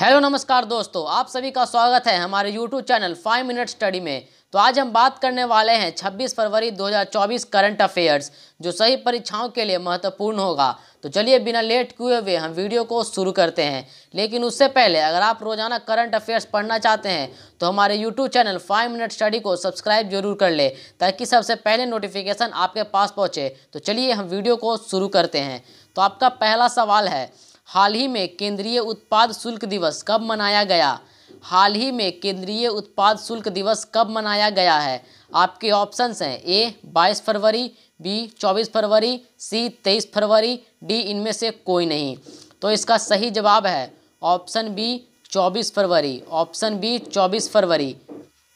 hello नमस्कार दोस्तों आप सभी का स्वागत है हमारे YouTube channel five minute study में तो आज हम बात करने वाले हैं 26 फरवरी 2024 करंट अफेयर्स जो सही परीक्षाओं के लिए महत्वपूर्ण होगा तो चलिए बिना लेट किए हुए हम वीडियो को शुरू करते हैं लेकिन उससे पहले अगर आप रोजाना करंट अफेयर्स पढ़ना चाहते हैं तो हमारे YouTube channel five minute study को सब्सक्राइब जरूर कर ले ताकि सबसे पहले नोटिफिकेशन आपके पास पहुँचे तो चलिए हम वीडियो को शुरू करते हैं तो आपका पहला सवाल है हाल ही में केंद्रीय उत्पाद शुल्क दिवस कब मनाया गया हाल ही में केंद्रीय उत्पाद शुल्क दिवस कब मनाया गया है आपके ऑप्शंस हैं ए 22 फरवरी बी 24 फरवरी सी 23 फरवरी डी इनमें से कोई नहीं तो इसका सही जवाब है ऑप्शन बी 24 फरवरी ऑप्शन बी 24 फरवरी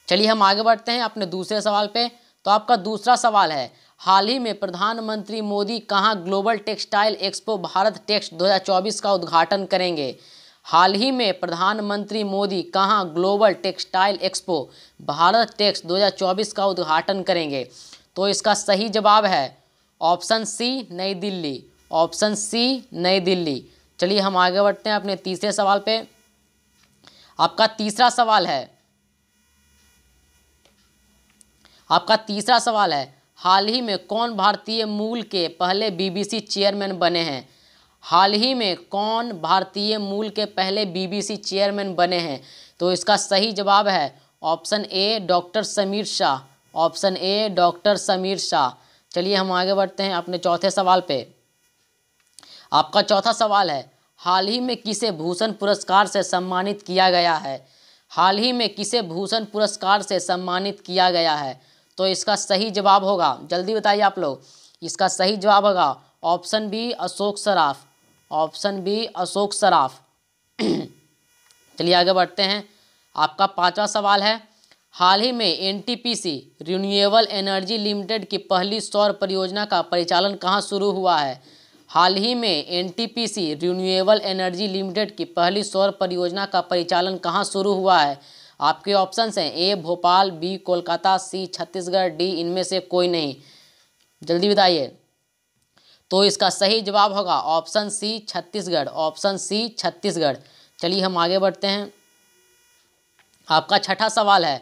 चलिए हम आगे बढ़ते हैं अपने दूसरे सवाल पे तो आपका दूसरा सवाल है हाल ही में प्रधानमंत्री मोदी कहाँ global textile expo Bharat Tex 2024 का उद्घाटन करेंगे हाल ही में प्रधानमंत्री मोदी कहाँ global textile expo Bharat Tex 2024 का उद्घाटन करेंगे तो इसका सही जवाब है ऑप्शन सी नई दिल्ली ऑप्शन सी नई दिल्ली चलिए हम आगे बढ़ते हैं अपने तीसरे सवाल पे आपका तीसरा सवाल है आपका तीसरा सवाल है हाल ही में कौन भारतीय मूल के पहले बीबीसी चेयरमैन बने हैं हाल ही में कौन भारतीय मूल के पहले बीबीसी चेयरमैन बने हैं तो इसका सही जवाब है option A doctor Sameer Shah option A doctor Sameer Shah चलिए हम आगे बढ़ते हैं अपने चौथे सवाल पे आपका चौथा सवाल है हाल ही में किसे भूषण पुरस्कार से सम्मानित किया गया है हाल ही में किसे भूषण पुरस्कार से सम्मानित किया गया है तो इसका सही जवाब होगा जल्दी बताइए आप लोग इसका सही जवाब होगा option B Ashok Saraf option B Ashok Saraf चलिए आगे बढ़ते हैं आपका पांचवा सवाल है हाल ही में एनटीपीसी रिन्यूएबल एनर्जी लिमिटेड की पहली सौर परियोजना का परिचालन कहाँ शुरू हुआ है हाल ही में एनटीपीसी रिन्यूएबल एनर्जी लिमिटेड की पहली सौर परियोजना का परिचालन कहाँ शुरू हुआ है आपके ऑप्शन हैं A Bhopal B Kolkata C Chhattisgarh D इनमें से कोई नहीं जल्दी बताइए तो इसका सही जवाब होगा option C Chhattisgarh option C Chhattisgarh चलिए हम आगे बढ़ते हैं आपका छठा सवाल है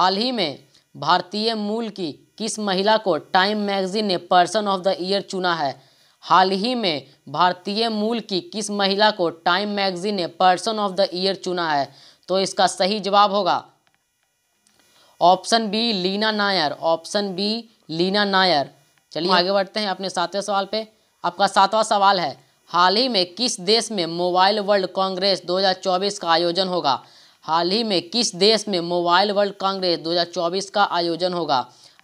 हाल ही में भारतीय मूल की किस महिला को टाइम मैगजीन ने पर्सन ऑफ द ईयर चुना है हाल ही में भारतीय मूल की किस महिला को टाइम मैगजीन ने पर्सन ऑफ द ईयर चुना है तो इसका सही जवाब होगा option B Leena Nair option B Leena Nair चलिए आगे बढ़ते हैं अपने सातवें सवाल पे आपका सातवां सवाल है हाल ही में किस देश में मोबाइल वर्ल्ड कांग्रेस 2024 का आयोजन होगा हाल ही में किस देश में मोबाइल वर्ल्ड कांग्रेस 2024 का आयोजन होगा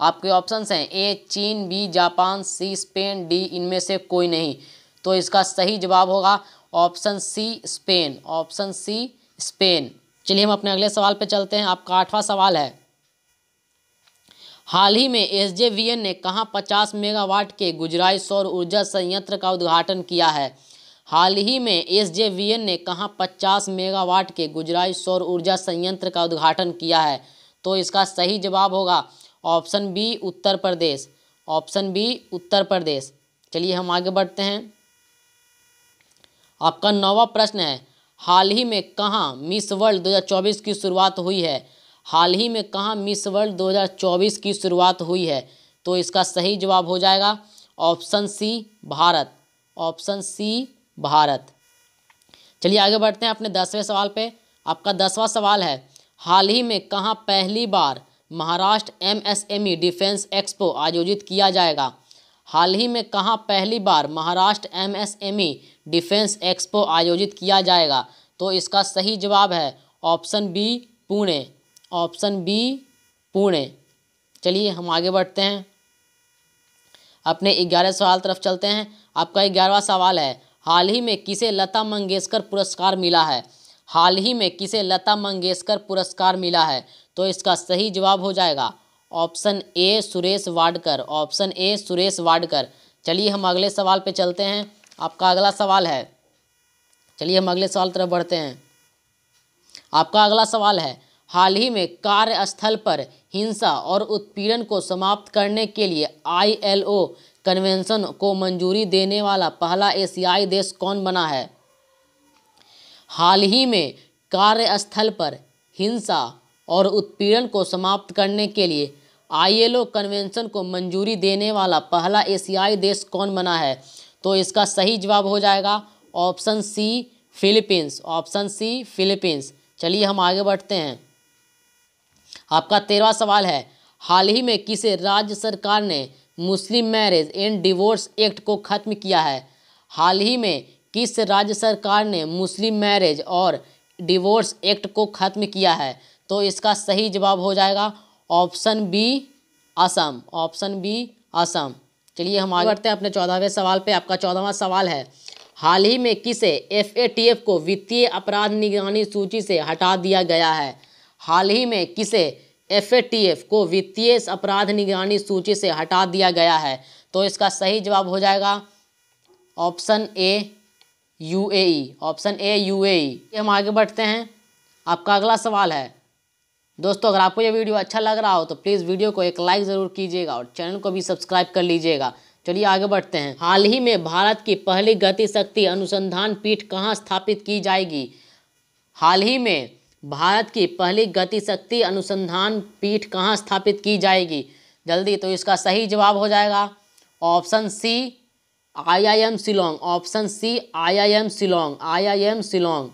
आपके ऑप्शंस हैं ए चीन B Japan C Spain D इनमें से कोई नहीं तो इसका सही जवाब होगा option C Spain option C Spain चलिए हम अपने अगले सवाल पे चलते हैं आपका आठवां सवाल है हाल ही में एस ने कहाँ 50 मेगावाट के गुजराई सौर ऊर्जा संयंत्र का उद्घाटन किया है हाल ही में एस ने कहाँ 50 मेगावाट के गुजराई सौर ऊर्जा संयंत्र का उद्घाटन किया है तो इसका सही जवाब होगा option B Uttar Pradesh option B Uttar Pradesh चलिए हम आगे बढ़ते हैं आपका नौवा प्रश्न है हाल ही में कहाँ मिस वर्ल्ड 2024 की शुरुआत हुई है हाल ही में कहाँ मिस वर्ल्ड 2024 की शुरुआत हुई है तो इसका सही जवाब हो जाएगा option C Bharat option C Bharat चलिए आगे बढ़ते हैं अपने दसवें सवाल पे आपका दसवां सवाल है हाल ही में कहाँ पहली बार महाराष्ट्र एमएसएमई डिफेंस एक्सपो आयोजित किया जाएगा हाल ही में कहाँ पहली बार Maharashtra MSME e defence expo आयोजित किया जाएगा तो इसका सही जवाब है option B Pune option B Pune चलिए हम आगे बढ़ते हैं अपने ग्यारह सवाल तरफ चलते हैं आपका ग्यारहवा सवाल है हाल ही में किसे लता मंगेशकर पुरस्कार मिला है हाल ही में किसे लता मंगेशकर पुरस्कार मिला है तो इसका सही जवाब हो जाएगा option A Suresh Wadkar option A Suresh Wadkar चलिए हम अगले सवाल पे चलते हैं आपका अगला सवाल है चलिए हम अगले सवाल तरफ बढ़ते हैं आपका अगला सवाल है हाल ही में कार्यस्थल पर हिंसा और उत्पीड़न को समाप्त करने के लिए आईएलओ कन्वेंशन को मंजूरी देने वाला पहला एशियाई देश कौन बना है हाल ही में कार्यस्थल पर हिंसा और उत्पीड़न को समाप्त करने के लिए आईएलओ कन्वेंशन को मंजूरी देने वाला पहला एशियाई देश कौन बना है तो इसका सही जवाब हो जाएगा option C Philippines option C Philippines चलिए हम आगे बढ़ते हैं आपका तेरहवा सवाल है हाल ही में किसे राज्य सरकार ने Muslim marriage and divorce act को खत्म किया है हाल ही में किस राज्य सरकार ने मुस्लिम मैरिज और डिवोर्स एक्ट को खत्म किया है तो इसका सही जवाब हो जाएगा option B Assam option B Assam चलिए हम आगे बढ़ते हैं अपने चौदहवें सवाल पे आपका चौदहवा सवाल है हाल ही में किसे एफ को वित्तीय अपराध निगरानी सूची से हटा दिया गया है हाल ही में किसे एफ को वित्तीय अपराध निगरानी सूची से हटा दिया गया है तो इसका सही जवाब हो जाएगा option A UAE option A UAE हम आगे बढ़ते हैं आपका अगला सवाल है दोस्तों अगर आपको ये वीडियो अच्छा लग रहा हो तो प्लीज़ वीडियो को एक लाइक ज़रूर कीजिएगा और चैनल को भी सब्सक्राइब कर लीजिएगा चलिए आगे बढ़ते हैं हाल ही में भारत की पहली गतिशक्ति अनुसंधान पीठ कहाँ स्थापित की जाएगी हाल ही में भारत की पहली गतिशक्ति अनुसंधान पीठ कहाँ स्थापित की जाएगी जल्दी तो इसका सही जवाब हो जाएगा option C IIM Shillong option C IIM Shillong IIM Shillong